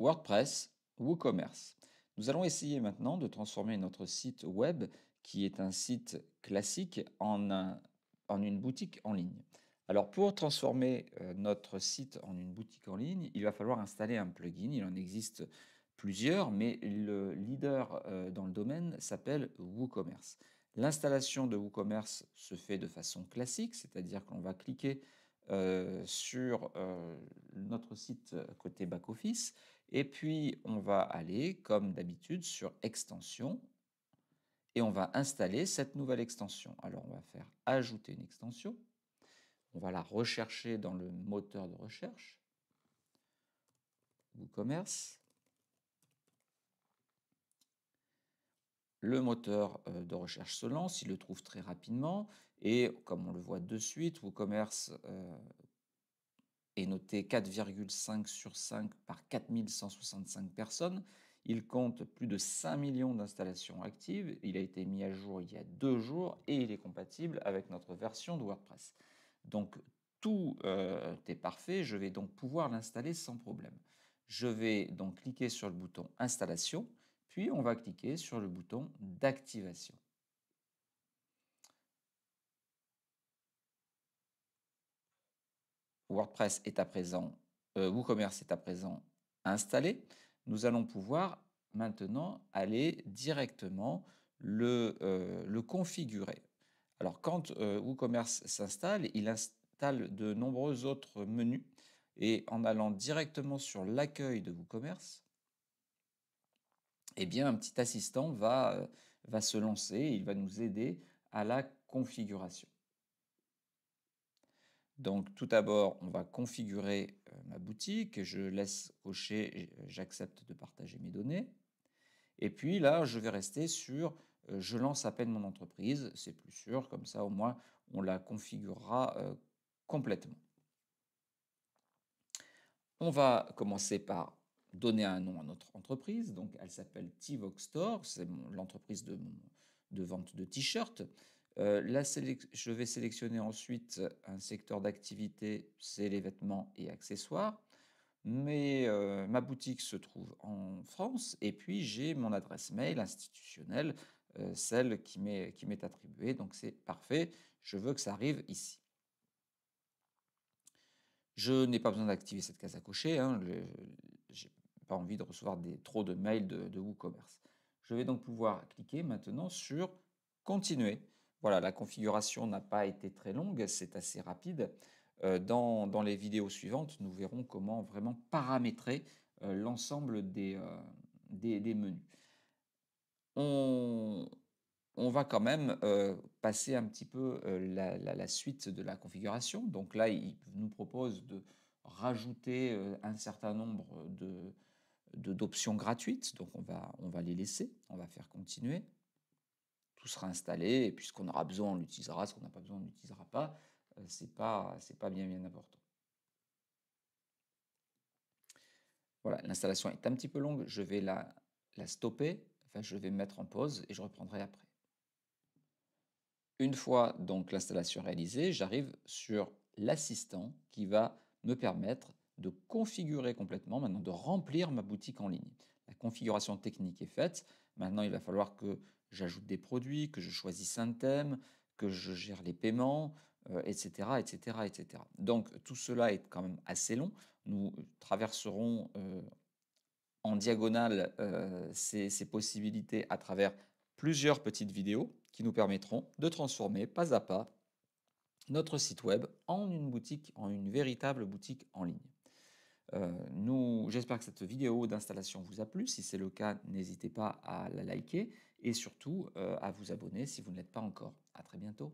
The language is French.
WordPress, WooCommerce. Nous allons essayer maintenant de transformer notre site web, qui est un site classique, en, une boutique en ligne. Alors pour transformer euh, notre site en une boutique en ligne, il va falloir installer un plugin. Il en existe plusieurs, mais le leader euh, dans le domaine s'appelle WooCommerce. L'installation de WooCommerce se fait de façon classique, c'est-à-dire qu'on va cliquer euh, sur notre site côté back-office et puis, on va aller, comme d'habitude, sur Extension et on va installer cette nouvelle extension. Alors, on va faire Ajouter une extension. On va la rechercher dans le moteur de recherche, WooCommerce. Le moteur euh, de recherche se lance, il le trouve très rapidement et comme on le voit de suite, WooCommerce est noté 4,5 sur 5 par 4165 personnes. Il compte plus de 5 millions d'installations actives. Il a été mis à jour il y a deux jours et il est compatible avec notre version de WordPress. Donc tout euh, est parfait. Je vais donc pouvoir l'installer sans problème. Je vais donc cliquer sur le bouton installation, puis on va cliquer sur le bouton d'activation. WordPress est à présent, euh, WooCommerce est à présent installé, nous allons pouvoir maintenant aller directement le, euh, le configurer. Alors quand euh, WooCommerce s'installe, il installe de nombreux autres menus et en allant directement sur l'accueil de WooCommerce, eh bien un petit assistant va, va se lancer, il va nous aider à la configuration. Donc tout d'abord, on va configurer euh, ma boutique. Je laisse cocher euh, j'accepte de partager mes données. Et puis là, je vais rester sur euh, je lance à peine mon entreprise. C'est plus sûr, comme ça au moins on la configurera complètement. On va commencer par donner un nom à notre entreprise. Donc elle s'appelle T-Vox Store, c'est l'entreprise de, de, vente de t-shirts. Euh, je vais sélectionner ensuite un secteur d'activité, c'est les vêtements et accessoires. Mais euh, ma boutique se trouve en France et puis j'ai mon adresse mail institutionnelle, euh, celle qui m'est attribuée. Donc c'est parfait, je veux que ça arrive ici. Je n'ai pas besoin d'activer cette case à cocher, hein, je n'ai pas envie de recevoir des, trop de mails de, de WooCommerce. Je vais donc pouvoir cliquer maintenant sur Continuer. Voilà, la configuration n'a pas été très longue, c'est assez rapide. Euh, dans, les vidéos suivantes, nous verrons comment vraiment paramétrer euh, l'ensemble euh, des, des, menus. On, va quand même passer un petit peu la, suite de la configuration. Donc là, il nous propose de rajouter un certain nombre d'options gratuites. Donc on va, on va les laisser, on va faire continuer sera installé, et puisqu'on aura besoin, on l'utilisera, ce qu'on n'a pas besoin, on n'utilisera pas. Euh, c'est pas, c'est pas bien, bien important. Voilà, l'installation est un petit peu longue, je vais la, la stopper, enfin je vais mettre en pause et je reprendrai après. Une fois donc l'installation réalisée, j'arrive sur l'assistant qui va me permettre de configurer complètement, maintenant de remplir ma boutique en ligne. La configuration technique est faite. Maintenant, il va falloir que j'ajoute des produits, que je choisisse un thème, que je gère les paiements, etc., etc., etc. Donc tout cela est quand même assez long. Nous euh, traverserons euh, en diagonale euh, ces, ces, possibilités à travers plusieurs petites vidéos qui nous permettront de transformer pas à pas notre site web en une boutique, en une véritable boutique en ligne. Euh, nous, j'espère que cette vidéo d'installation vous a plu. Si c'est le cas, n'hésitez pas à la liker et surtout euh, à vous abonner si vous ne l'êtes pas encore. À très bientôt.